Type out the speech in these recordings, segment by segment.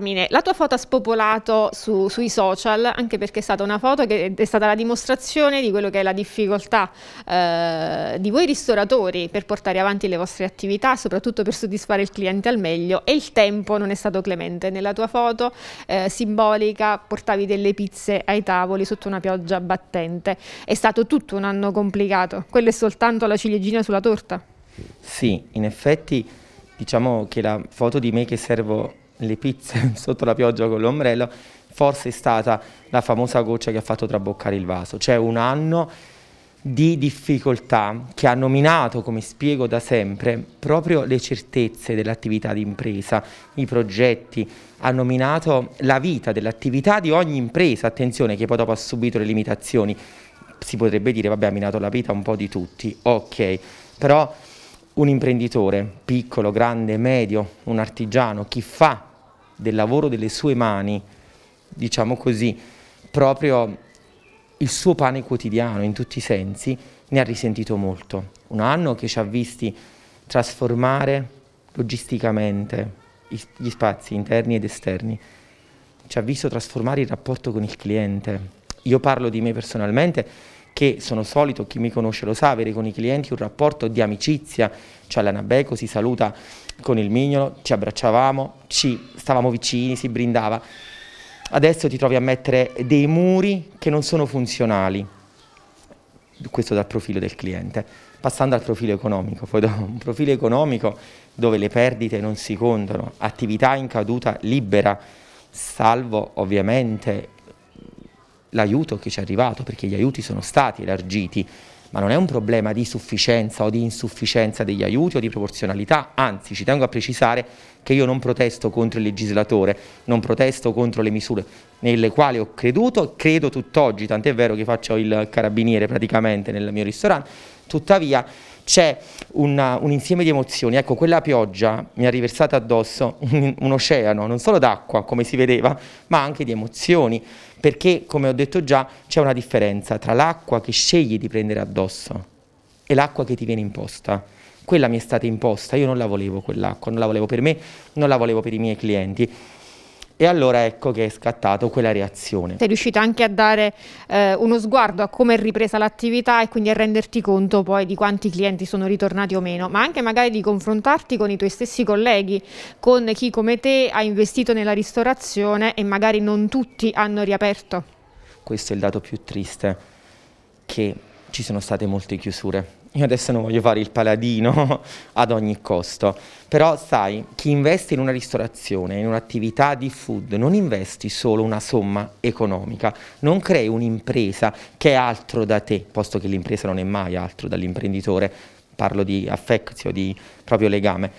Carmine, la tua foto ha spopolato su, sui social, anche perché è stata una foto che è stata la dimostrazione di quello che è la difficoltà eh, di voi ristoratori per portare avanti le vostre attività, soprattutto per soddisfare il cliente al meglio e il tempo non è stato clemente. Nella tua foto eh, simbolica portavi delle pizze ai tavoli sotto una pioggia battente. È stato tutto un anno complicato, quello è soltanto la ciliegina sulla torta. Sì, in effetti diciamo che la foto di me che servo le pizze sotto la pioggia con l'ombrello, forse è stata la famosa goccia che ha fatto traboccare il vaso. C'è cioè, un anno di difficoltà che ha nominato, come spiego da sempre, proprio le certezze dell'attività di impresa, i progetti, ha nominato la vita dell'attività di ogni impresa, attenzione che poi dopo ha subito le limitazioni, si potrebbe dire vabbè ha minato la vita un po' di tutti, ok, però un imprenditore, piccolo, grande, medio, un artigiano, chi fa del lavoro delle sue mani, diciamo così, proprio il suo pane quotidiano in tutti i sensi, ne ha risentito molto. Un anno che ci ha visti trasformare logisticamente gli spazi interni ed esterni, ci ha visto trasformare il rapporto con il cliente. Io parlo di me personalmente che sono solito, chi mi conosce lo sa, avere con i clienti un rapporto di amicizia, cioè l'Anabeco si saluta con il mignolo, ci abbracciavamo, ci stavamo vicini, si brindava. Adesso ti trovi a mettere dei muri che non sono funzionali, questo dal profilo del cliente, passando al profilo economico, poi da un profilo economico dove le perdite non si contano, attività in caduta libera, salvo ovviamente l'aiuto che ci è arrivato, perché gli aiuti sono stati elargiti, ma non è un problema di sufficienza o di insufficienza degli aiuti o di proporzionalità, anzi ci tengo a precisare che io non protesto contro il legislatore, non protesto contro le misure nelle quali ho creduto, credo tutt'oggi, tant'è vero che faccio il carabiniere praticamente nel mio ristorante, tuttavia c'è un insieme di emozioni. Ecco, quella pioggia mi ha riversato addosso un, un oceano, non solo d'acqua, come si vedeva, ma anche di emozioni, perché, come ho detto già, c'è una differenza tra l'acqua che scegli di prendere addosso e l'acqua che ti viene imposta. Quella mi è stata imposta, io non la volevo quell'acqua, non la volevo per me, non la volevo per i miei clienti e allora ecco che è scattato quella reazione. Sei riuscita anche a dare eh, uno sguardo a come è ripresa l'attività e quindi a renderti conto poi di quanti clienti sono ritornati o meno, ma anche magari di confrontarti con i tuoi stessi colleghi, con chi come te ha investito nella ristorazione e magari non tutti hanno riaperto. Questo è il dato più triste, che ci sono state molte chiusure io adesso non voglio fare il paladino ad ogni costo, però sai, chi investe in una ristorazione, in un'attività di food, non investi solo una somma economica, non crei un'impresa che è altro da te, posto che l'impresa non è mai altro dall'imprenditore, parlo di affezio, di proprio legame.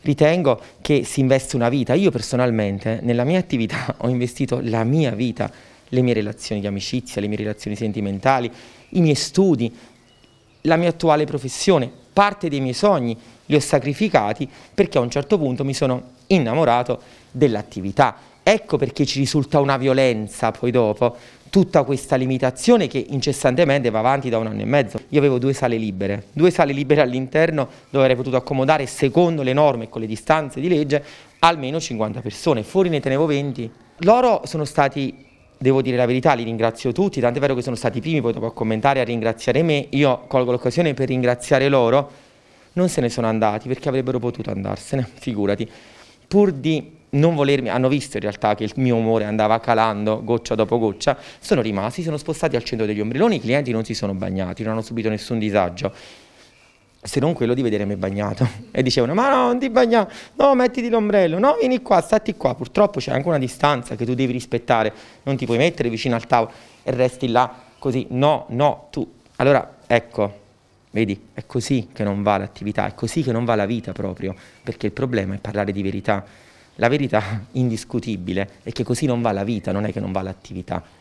Ritengo che si investe una vita, io personalmente nella mia attività ho investito la mia vita, le mie relazioni di amicizia, le mie relazioni sentimentali, i miei studi, la mia attuale professione, parte dei miei sogni li ho sacrificati perché a un certo punto mi sono innamorato dell'attività. Ecco perché ci risulta una violenza poi dopo, tutta questa limitazione che incessantemente va avanti da un anno e mezzo. Io avevo due sale libere, due sale libere all'interno dove avrei potuto accomodare, secondo le norme e con le distanze di legge, almeno 50 persone, fuori ne tenevo 20. Loro sono stati devo dire la verità, li ringrazio tutti, tant'è vero che sono stati i primi poi dopo a commentare, a ringraziare me, io colgo l'occasione per ringraziare loro, non se ne sono andati perché avrebbero potuto andarsene, figurati, pur di non volermi, hanno visto in realtà che il mio umore andava calando goccia dopo goccia, sono rimasti, sono spostati al centro degli ombrelloni, i clienti non si sono bagnati, non hanno subito nessun disagio se non quello di vedere me bagnato. E dicevano, ma no, non ti bagnare, no, mettiti l'ombrello, no, vieni qua, stati qua. Purtroppo c'è anche una distanza che tu devi rispettare, non ti puoi mettere vicino al tavolo e resti là così. No, no, tu. Allora, ecco, vedi, è così che non va l'attività, è così che non va la vita proprio, perché il problema è parlare di verità. La verità indiscutibile è che così non va la vita, non è che non va l'attività.